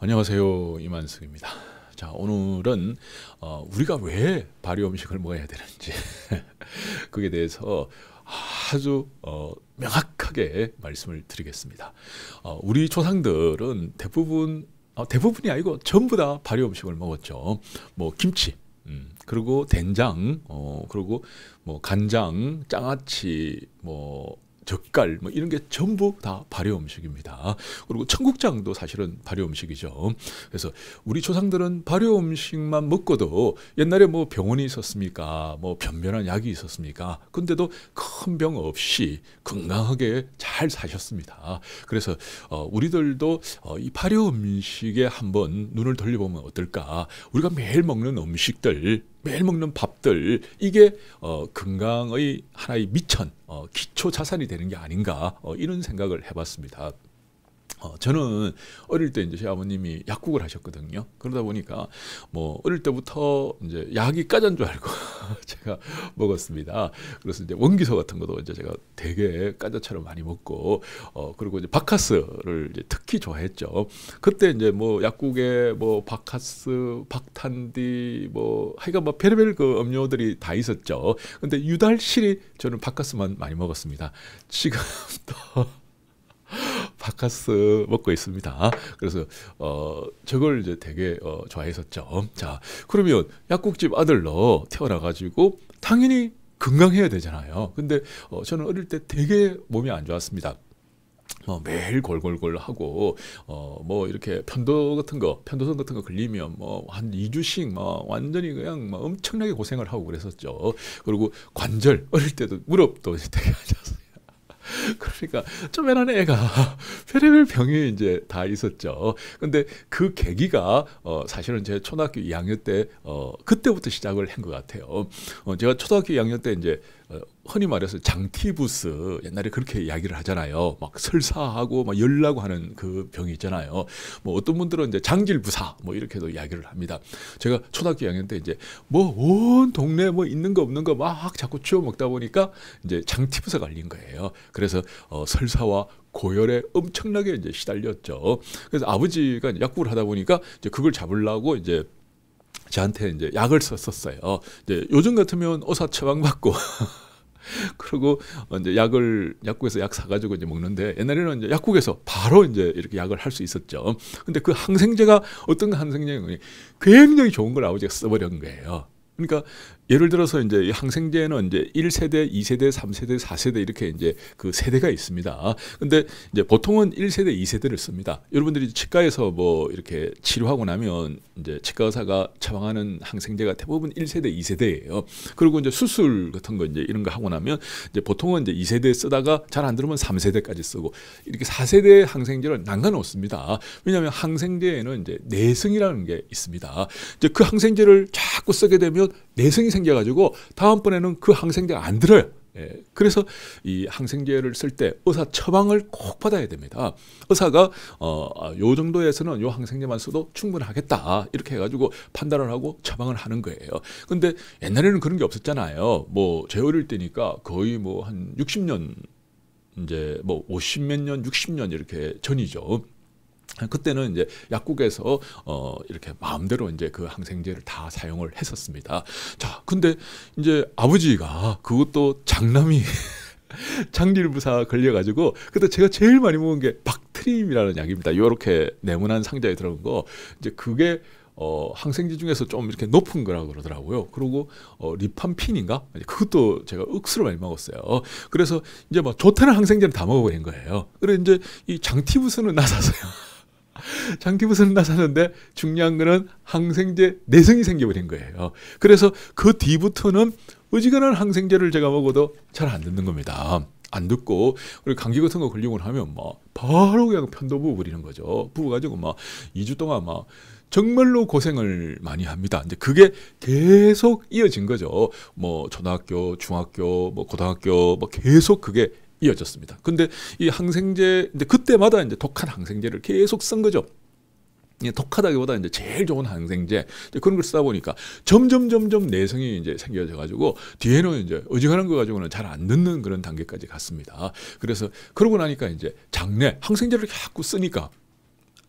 안녕하세요 이만승입니다. 자 오늘은 어, 우리가 왜 발효 음식을 먹어야 되는지 그에 대해서 아주 어, 명확하게 말씀을 드리겠습니다. 어, 우리 조상들은 대부분 어, 대부분이 아니고 전부 다 발효 음식을 먹었죠. 뭐 김치, 음, 그리고 된장, 어, 그리고 뭐 간장, 장아찌, 뭐 젓갈 뭐 이런 게 전부 다 발효 음식입니다. 그리고 청국장도 사실은 발효 음식이죠. 그래서 우리 조상들은 발효 음식만 먹고도 옛날에 뭐 병원이 있었습니까? 뭐 변변한 약이 있었습니까? 근데도 큰 병 없이 건강하게 잘 사셨습니다. 그래서 어, 우리들도 어, 이 발효 음식에 한번 눈을 돌려보면 어떨까? 우리가 매일 먹는 음식들 매일 먹는 밥들 이게 어, 건강의 하나의 미천 어, 기초 자산이 되는 게 아닌가 어, 이런 생각을 해봤습니다. 어, 저는 어릴 때 이제 제 아버님이 약국을 하셨거든요. 그러다 보니까 뭐 어릴 때부터 이제 약이 까잔 줄 알고 제가 먹었습니다. 그래서 이제 원기소 같은 것도 이제 제가 되게 까자처럼 많이 먹고 어 그리고 이제 박카스를 이제 특히 좋아했죠. 그때 이제 뭐 약국에 뭐박카스 박탄디 뭐 하여간 뭐 별별 그 음료들이 다 있었죠. 근데 유달실이 저는 박카스만 많이 먹었습니다. 지금도 바카스 먹고 있습니다. 그래서 어 저걸 이제 되게 어, 좋아했었죠. 자 그러면 약국집 아들로 태어나가지고 당연히 건강해야 되잖아요. 근데 어, 저는 어릴 때 되게 몸이 안 좋았습니다. 뭐 매일 골골골 하고 어뭐 이렇게 편도 같은 거 편도선 같은 거 걸리면 뭐한 2주씩 뭐 완전히 그냥 뭐 엄청나게 고생을 하고 그랬었죠. 그리고 관절 어릴 때도 무릎도 되게 아팠어. 요 그러니까 쪼매난 애가 페의별 병이 이제 다 있었죠. 근데 그 계기가 어 사실은 제 초등학교 2학년 때어 그때부터 시작을 한 것 같아요. 어 제가 초등학교 2학년 때 이제 어, 흔히 말해서 장티부스 옛날에 그렇게 이야기를 하잖아요. 막 설사하고 막 열나고 하는 그 병이 있잖아요. 뭐 어떤 분들은 이제 장질부사 뭐 이렇게도 이야기를 합니다. 제가 초등학교 2학년 때 이제 뭐 온 동네 뭐 있는 거 없는 거 막 자꾸 치워 먹다 보니까 이제 장티부사 걸린 거예요. 그래서 어, 설사와 고열에 엄청나게 이제 시달렸죠. 그래서 아버지가 약국을 하다 보니까 이제 그걸 잡으려고 이제 저한테 이제 약을 썼었어요. 어, 이제 요즘 같으면 어사 처방받고 그리고 어, 이제 약을 약국에서 약 사가지고 이제 먹는데 옛날에는 이제 약국에서 바로 이제 이렇게 약을 할 수 있었죠. 근데 그 항생제가 어떤 항생제가 굉장히 좋은 걸 아버지가 써버린 거예요. 그러니까 예를 들어서 이제 항생제는 이제 1세대, 2세대, 3세대, 4세대 이렇게 이제 그 세대가 있습니다. 근데 이제 보통은 1세대, 2세대를 씁니다. 여러분들이 치과에서 뭐 이렇게 치료하고 나면 이제 치과 의사가 처방하는 항생제가 대부분 1세대, 2세대예요. 그리고 이제 수술 같은 거 이제 이런 거 하고 나면 이제 보통은 이제 2세대 쓰다가 잘 안 들으면 3세대까지 쓰고 이렇게 4세대 항생제를 난간 없습니다. 왜냐하면 항생제에는 이제 내성이라는 게 있습니다. 이제 그 항생제를 자꾸 쓰게 되면 내성이 생겨가지고 다음번에는 그 항생제가 안 들어요. 예, 그래서 이 항생제를 쓸 때 의사 처방을 꼭 받아야 됩니다. 의사가 어, 아, 요 정도에서는 요 항생제만 써도 충분하겠다 이렇게 해가지고 판단을 하고 처방을 하는 거예요. 근데 옛날에는 그런 게 없었잖아요. 뭐제 어릴 때니까 거의 뭐 한 60년 이제 뭐50 몇 년, 60년 이렇게 전이죠. 그때는 이제 약국에서 어 이렇게 마음대로 이제 그 항생제를 다 사용을 했었습니다. 자, 근데 이제 아버지가 그것도 장남이 장질부사 걸려가지고 그때 제가 제일 많이 먹은 게 박트림이라는 약입니다. 요렇게 네모난 상자에 들어간 거 이제 그게 어, 항생제 중에서 좀 이렇게 높은 거라 고 그러더라고요. 그리고 어, 리팜핀인가 그것도 제가 억수로 많이 먹었어요. 그래서 이제 막 좋다는 항생제는 다 먹어버린 거예요. 그래 이제 이 장티부스는 나사서요. 장기부선은 나사는데 중요한 거는 항생제 내성이 생겨버린 거예요. 그래서 그 뒤부터는 어지간한 항생제를 제가 먹어도 잘 안 듣는 겁니다. 안 듣고 그리고 감기 같은 거 걸리고 하면막 뭐 바로 그냥 편도부 부리는 거죠. 부어 가지고 막 뭐 2주 동안 막 뭐 정말로 고생을 많이 합니다. 이제 그게 계속 이어진 거죠. 뭐 초등학교, 중학교, 뭐 고등학교, 뭐 계속 그게 이어졌습니다. 근데 이 항생제 이제 그때마다 이제 독한 항생제를 계속 쓴 거죠. 예, 독하다기보다 이제 제일 좋은 항생제 그런 걸 쓰다 보니까 점점 점점 내성이 이제 생겨져 가지고 뒤에는 이제 어지간한 거 가지고는 잘 안 듣는 그런 단계까지 갔습니다. 그래서 그러고 나니까 이제 장내 항생제를 자꾸 쓰니까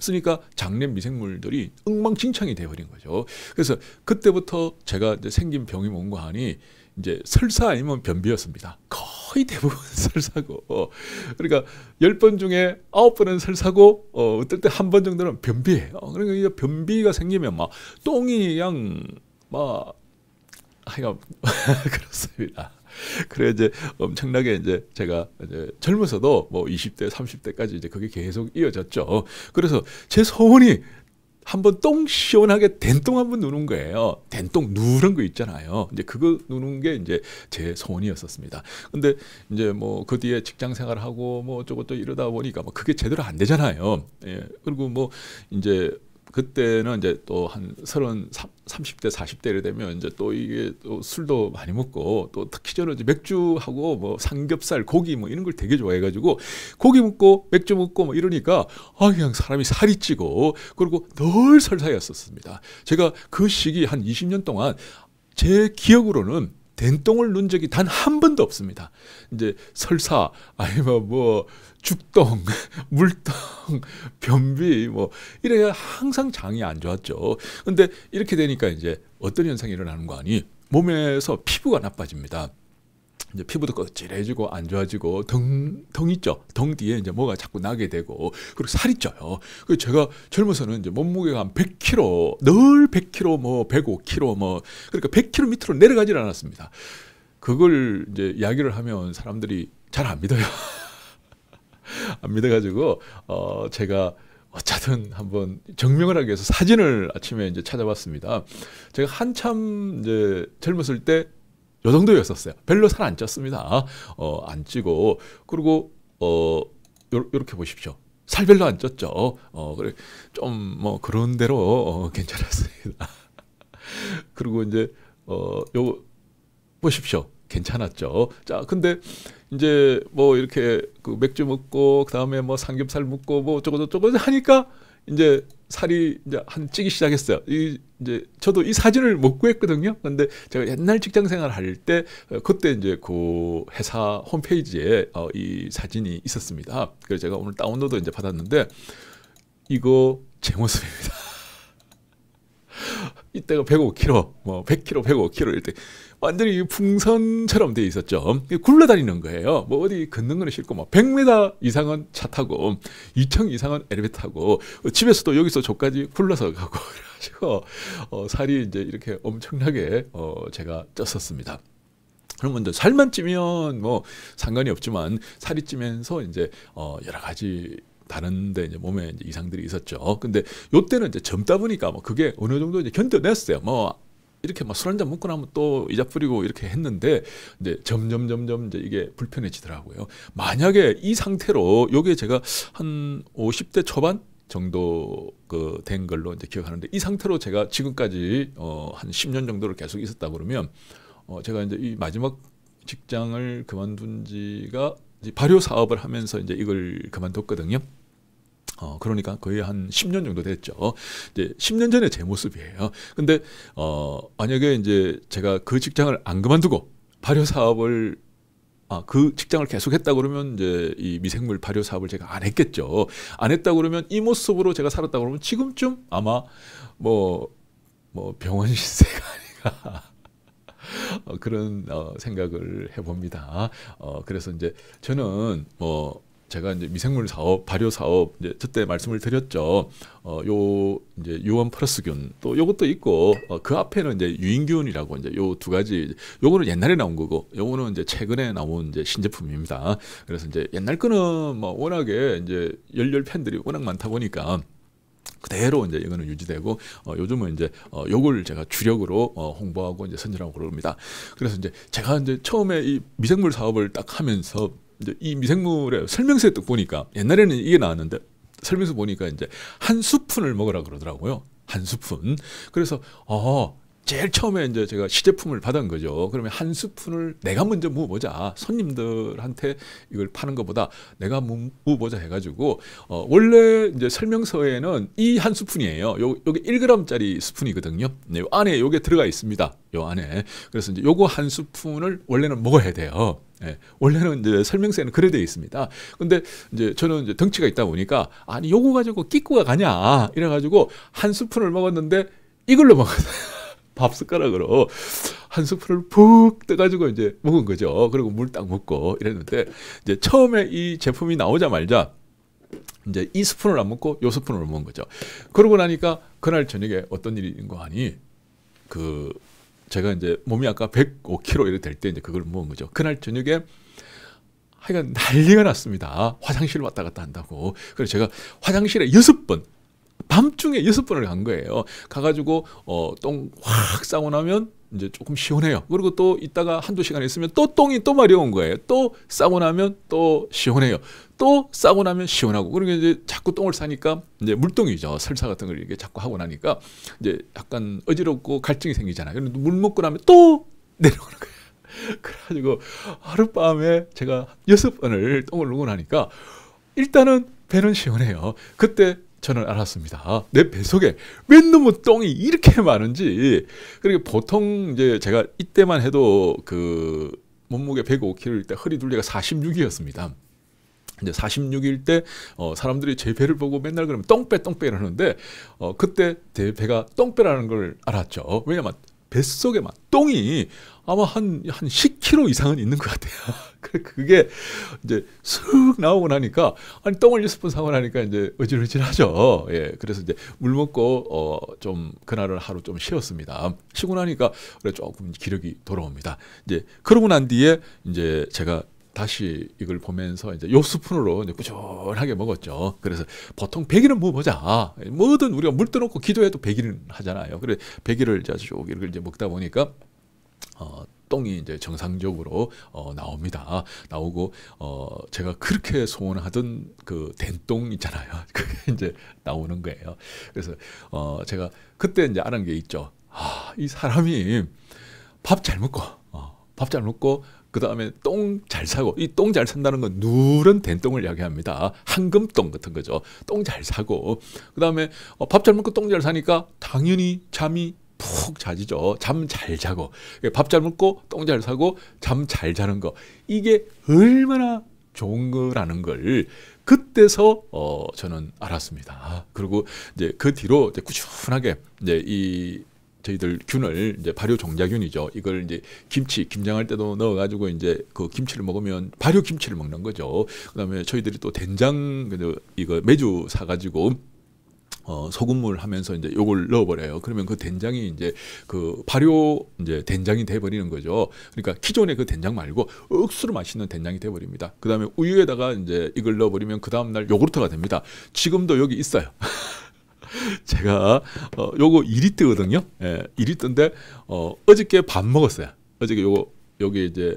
쓰니까 장내 미생물들이 엉망진창이 되어버린 거죠. 그래서 그때부터 제가 생긴 병이 뭔가 하니 이제 설사 아니면 변비였습니다. 거의 대부분 설사고 그러니까 10번 중에 9번은 설사고 어, 어떨 때 한 번 정도는 변비예요. 그러니까 이 변비가 생기면 막 똥이 양막 하여간 그렇습니다. 그래 이제 엄청나게 이제 제가 이제 젊어서도 뭐 20대 30대까지 이제 그게 계속 이어졌죠. 그래서 제 소원이 한번 똥 시원하게 된 똥 한 번 누는 거예요. 된 똥 누른 거 있잖아요. 이제 그거 누는 게 이제 제 소원이었었습니다. 근데 이제 뭐 그 뒤에 직장 생활하고 뭐 어쩌고 이러다 보니까 뭐 그게 제대로 안 되잖아요. 예. 그리고 뭐 이제 그때는 이제 또 한 서른 삼십 대 사십 대를 되면 이제 또 이게 또 술도 많이 먹고 또 특히 저는 이제 맥주하고 뭐 삼겹살, 고기 뭐 이런 걸 되게 좋아해가지고 고기 먹고 맥주 먹고 뭐 이러니까 아 그냥 사람이 살이 찌고 그리고 늘 설사였었습니다. 제가 그 시기 한 이십 년 동안 제 기억으로는 된똥을 눈 적이 단 한 번도 없습니다. 이제 설사 아니면 뭐, 뭐 죽똥, 물똥, 변비 뭐 이래야 항상 장이 안 좋았죠. 근데 이렇게 되니까 이제 어떤 현상이 일어나는 거 아니? 몸에서 피부가 나빠집니다. 이제 피부도 거칠해지고 안 좋아지고 덩, 덩 있죠. 덩 뒤에 이제 뭐가 자꾸 나게 되고 그리고 살이 쪄요. 그 제가 젊어서는 이제 몸무게가 한 100kg, 늘 100kg 뭐 105kg 뭐 그러니까 100kg 밑으로 내려가질 않았습니다. 그걸 이제 이야기를 하면 사람들이 잘 안 믿어요. 안 믿어가지고 어 제가 어쨌든 한번 증명을 하기 위해서 사진을 아침에 이제 찾아봤습니다. 제가 한참 이제 젊었을 때요 정도였었어요. 별로 살 안 쪘습니다. 어, 안 찌고 그리고 어 요, 렇게 보십시오. 살 별로 안 쪘죠. 어 그래 좀 뭐 그런 대로 어, 괜찮았습니다. 그리고 이제 어요 보십시오. 괜찮았죠. 자, 근데 이제 뭐 이렇게 그 맥주 먹고 그다음에 뭐 삼겹살 먹고 뭐 어쩌고저쩌고 하니까 이제 살이 이제 한 찌기 시작했어요. 이 이제 저도 이 사진을 못 구했거든요. 근데 제가 옛날 직장 생활 할때 어, 그때 이제 그 회사 홈페이지에 어, 이 사진이 있었습니다. 그래서 제가 오늘 다운로드 이제 받았는데 이거 제 모습입니다. 이때가 105kg, 뭐 100kg, 105kg 일때 완전히 풍선처럼 돼 있었죠. 굴러다니는 거예요. 뭐 어디 걷는 거는 싫고 뭐 100m 이상은 차 타고 2층 이상은 엘리베이터 타고 어, 집에서도 여기서 저까지 굴러서 가고 그래가지고 어, 살이 이제 이렇게 엄청나게 어, 제가 쪘었습니다. 그러면 이제 살만 찌면 뭐 상관이 없지만 살이 찌면서 이제 어, 여러 가지 다른데 이제 몸에 이제 이상들이 있었죠. 근데 요때는 이제 젊다 보니까 뭐 그게 어느 정도 이제 견뎌냈어요. 뭐 이렇게 막 술 한 잔 먹고 나면 또 이자 뿌리고 이렇게 했는데 이제 점점 점점 이제 이게 불편해지더라고요. 만약에 이 상태로 요게 제가 한 50대 초반 정도 그 된 걸로 이제 기억하는데 이 상태로 제가 지금까지 어한 10년 정도를 계속 있었다 그러면 어 제가 이제 이 마지막 직장을 그만둔 지가 발효 사업을 하면서 이제 이걸 그만뒀거든요. 어, 그러니까 거의 한 10년 정도 됐죠. 이제 10년 전에 제 모습이에요. 근데, 어, 만약에 이제 제가 그 직장을 안 그만두고 발효 사업을 아, 그 직장을 계속했다 그러면 이제 이 미생물 발효 사업을 제가 안 했겠죠. 안 했다 그러면 이 모습으로 제가 살았다 그러면 지금쯤 아마 뭐, 뭐 병원 시세가 아닌가. 어, 그런 어, 생각을 해봅니다. 어, 그래서 이제 저는 뭐 제가 이제 미생물 사업, 발효 사업 이제 그때 말씀을 드렸죠. 어, 요 이제 유원 플러스균 또 요것도 있고 어, 그 앞에는 이제 유인균이라고 이제 요 두 가지 요거는 옛날에 나온 거고 요거는 이제 최근에 나온 이제 신제품입니다. 그래서 이제 옛날 거는 뭐 워낙에 이제 열렬 팬들이 워낙 많다 보니까 그대로 이제 이거는 유지되고 어, 요즘은 이제 어, 요걸 제가 주력으로 어, 홍보하고 이제 선전하고 그럽니다. 그래서 이제 제가 이제 처음에 이 미생물 사업을 딱 하면서 이제 이 미생물의 설명서에 딱 보니까 옛날에는 이게 나왔는데 설명서 보니까 이제 한 스푼을 먹으라 그러더라고요. 한 스푼. 그래서 어 제일 처음에 이제 제가 시제품을 받은 거죠. 그러면 한 스푼을 내가 먼저 무보자. 손님들한테 이걸 파는 것보다 내가 무보자 해가지고 어, 원래 이제 설명서에는 이 한 스푼이에요. 요 요게 1g짜리 스푼이거든요. 네, 요 안에 요게 들어가 있습니다. 요 안에 그래서 이제 요거 한 스푼을 원래는 먹어야 돼요. 예, 원래는 이제 설명서에는 그래 되어 있습니다. 근데 이제 저는 이제 덩치가 있다 보니까 아니 요거 가지고 끼고가 가냐 이래 가지고 한 스푼을 먹었는데 이걸로 먹었어요. 밥 숟가락으로 한 스푼을 푹 떠가지고 이제 먹은 거죠. 그리고 물 딱 먹고 이랬는데 이제 처음에 이 제품이 나오자마자 이제 이 스푼을 안 먹고 요 스푼을 먹은 거죠. 그러고 나니까 그날 저녁에 어떤 일이 인거 하니 그 제가 이제 몸이 아까 105kg 이렇게 될때 이제 그걸 먹은 거죠. 그날 저녁에 하여간 난리가 났습니다. 화장실 왔다 갔다 한다고. 그래서 제가 화장실에 여섯 번 밤중에 여섯 번을 간 거예요. 가가지고 어, 똥 확 싸고 나면 이제 조금 시원해요. 그리고 또이따가 한두 시간 있으면 또 똥이 또 마려운 거예요. 또 싸고 나면 또 시원해요. 또 싸고 나면 시원하고. 그리고 이제 자꾸 똥을 싸니까 이제 물똥이죠. 설사 같은 걸 이렇게 자꾸 하고 나니까 이제 약간 어지럽고 갈증이 생기잖아요. 그런데 물 먹고 나면 또 내려오는 거예요. 그래가지고 하룻밤에 제가 여섯 번을 똥을 누고 나니까 일단은 배는 시원해요. 그때 저는 알았습니다. 내 뱃속에 웬 놈의 똥이 이렇게 많은지. 그리고 그러니까 보통 이제 제가 이때만 해도 그 몸무게 105kg일 때 허리 둘레가 46이었습니다. 이제 46일 때 어, 사람들이 제 배를 보고 맨날 그러면 똥배 똥배 이러는데 어, 그때 제 배가 똥배라는 걸 알았죠. 왜냐면 뱃속에 막 똥이 아마 한, 한 10kg 이상은 있는 것 같아요. 그, 그게 이제 슥 나오고 나니까 아니 똥을 6스푼 사고 나니까 이제 어질어질하죠. 예. 그래서 이제 물 먹고 어 좀그날을 하루 좀 쉬었습니다. 쉬고 나니까 그래 조금 기력이 돌아옵니다. 이제 그러고 난 뒤에 이제 제가 다시 이걸 보면서 이제 요 스푼으로 이제 꾸준하게 먹었죠. 그래서 보통 100일은 뭐 보자. 뭐든 우리가 물 떠놓고 기도해도 100일은 하잖아요. 그래 100일을 이제 쭉 이렇게 이제 먹다 보니까 어 똥이 이제 정상적으로 어, 나옵니다. 나오고 어, 제가 그렇게 소원하던 그 된똥 있잖아요. 그게 이제 나오는 거예요. 그래서 어, 제가 그때 이제 아는 게 있죠. 아, 이 사람이 밥 잘 먹고 어, 밥 잘 먹고 그 다음에 똥 잘 사고 이 똥 잘 산다는 건 누런 된똥을 이야기합니다. 황금똥 같은 거죠. 똥 잘 사고 그 다음에 어, 밥잘 먹고 똥 잘 사니까 당연히 잠이 푹 자지죠. 잠 잘 자고 예, 밥잘 먹고 똥 잘 사고 잠 잘 자는 거 이게 얼마나 좋은 거라는 걸 그때서 어 저는 알았습니다. 아, 그리고 이제 그 뒤로 이제 꾸준하게 이제 이 저희들 균을 이제 발효 종자균이죠. 이걸 이제 김치 김장할 때도 넣어가지고 이제 그 김치를 먹으면 발효 김치를 먹는 거죠. 그다음에 저희들이 또 된장 이거 매주 사가지고 어, 소금물 하면서 이제 요걸 넣어버려요. 그러면 그 된장이 이제 그 발효 이제 된장이 돼버리는 거죠. 그러니까 기존의 그 된장 말고 억수로 맛있는 된장이 돼버립니다. 그 다음에 우유에다가 이제 이걸 넣어버리면 그 다음날 요구르트가 됩니다. 지금도 여기 있어요. 제가 어, 요거 2리터거든요. 예, 2리터인데 어, 어저께 밥 먹었어요. 어저께 요거 여기 이제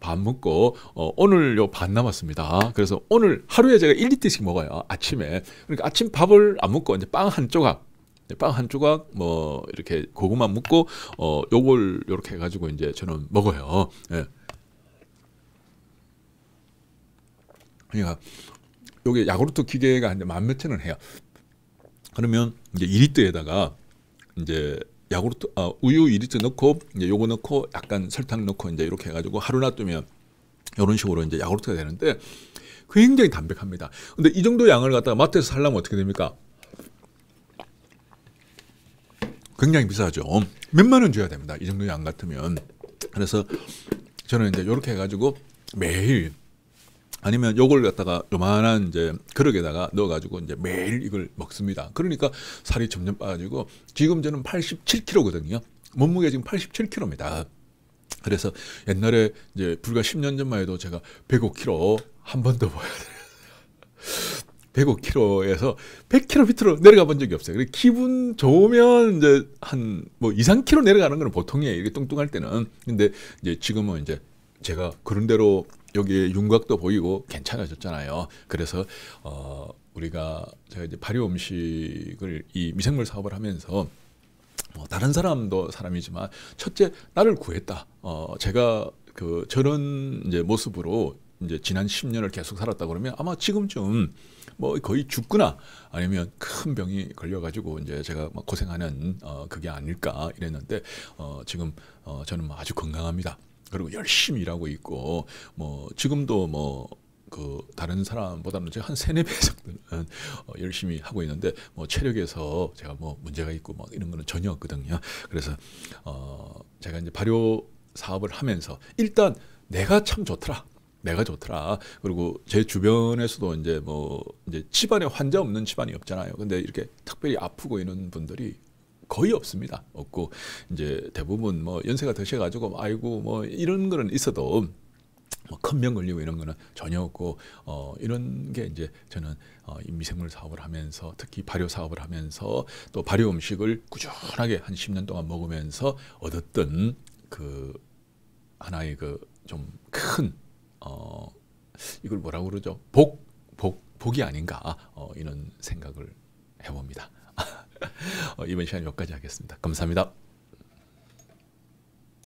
밥 먹고 어, 오늘 요 반 남았습니다. 그래서 오늘 하루에 제가 1리터씩 먹어요. 아침에. 그러니까 아침 밥을 안 먹고 이제 빵 한 조각 네, 빵한 조각 뭐 이렇게 고구마 묻고 어 요걸 요렇게 해 가지고 이제 저는 먹어요. 예. 그러니까 요게 야구르트 기계가 한만 몇천 원 해요. 그러면 이제 2리터에다가 이제 야구르트 아, 우유 2리트 넣고 이제 요거 넣고 약간 설탕 넣고 이제 이렇게 해가지고 하루나 뜨면 이런 식으로 이제 야구르트가 되는데 굉장히 담백합니다. 근데 이 정도 양을 갖다가 마트에서 살라면 어떻게 됩니까? 굉장히 비싸죠. 몇만 원 줘야 됩니다. 이 정도 양 같으면. 그래서 저는 이제 이렇게 해가지고 매일 아니면 요걸 갖다가 요만한 이제 그릇에다가 넣어가지고 이제 매일 이걸 먹습니다. 그러니까 살이 점점 빠지고 지금 저는 87kg거든요. 몸무게 지금 87kg입니다. 그래서 옛날에 이제 불과 10년 전만 해도 제가 105kg 한 번더 봐야 돼요. 105km에서 1 0 0 k 으로 내려가 본 적이 없어요. 그리고 기분 좋으면 이제 한 뭐 2, 3km 내려가는 건 보통이에요. 이게 뚱뚱할 때는. 근데 이제 지금은 이제 제가 그런 대로 여기에 윤곽도 보이고 괜찮아졌잖아요. 그래서 어 우리가 제가 이제 발효 음식을 이 미생물 사업을 하면서 뭐 다른 사람도 사람이지만 첫째 나를 구했다. 어 제가 그 저런 이제 모습으로 이제 지난 10년을 계속 살았다 그러면 아마 지금쯤 뭐 거의 죽거나 아니면 큰 병이 걸려가지고 이제 제가 막 고생하는 어 그게 아닐까 이랬는데 어 지금 어 저는 뭐 아주 건강합니다. 그리고 열심히 일하고 있고 뭐 지금도 뭐 그 다른 사람보다는 제가 한 세네 배 정도는 어 열심히 하고 있는데 뭐 체력에서 제가 뭐 문제가 있고 막 이런 거는 전혀 없거든요. 그래서 어 제가 이제 발효 사업을 하면서 일단 내가 참 좋더라. 내가 좋더라. 그리고 제 주변에서도 이제 뭐 이제 집안에 환자 없는 집안이 없잖아요. 근데 이렇게 특별히 아프고 있는 분들이 거의 없습니다. 없고 이제 대부분 뭐 연세가 드셔가지고 뭐 아이고 뭐 이런 거는 있어도 뭐 큰병 걸리고 이런 거는 전혀 없고 어 이런 게 이제 저는 어 미생물 사업을 하면서 특히 발효 사업을 하면서 또 발효 음식을 꾸준하게 한 10년 동안 먹으면서 얻었던 그 하나의 그 좀 큰어 이걸 뭐라고 그러죠? 복 복, 복이 아닌가 어, 이런 생각을 해봅니다. 어, 이번 시간 여기까지 하겠습니다. 감사합니다.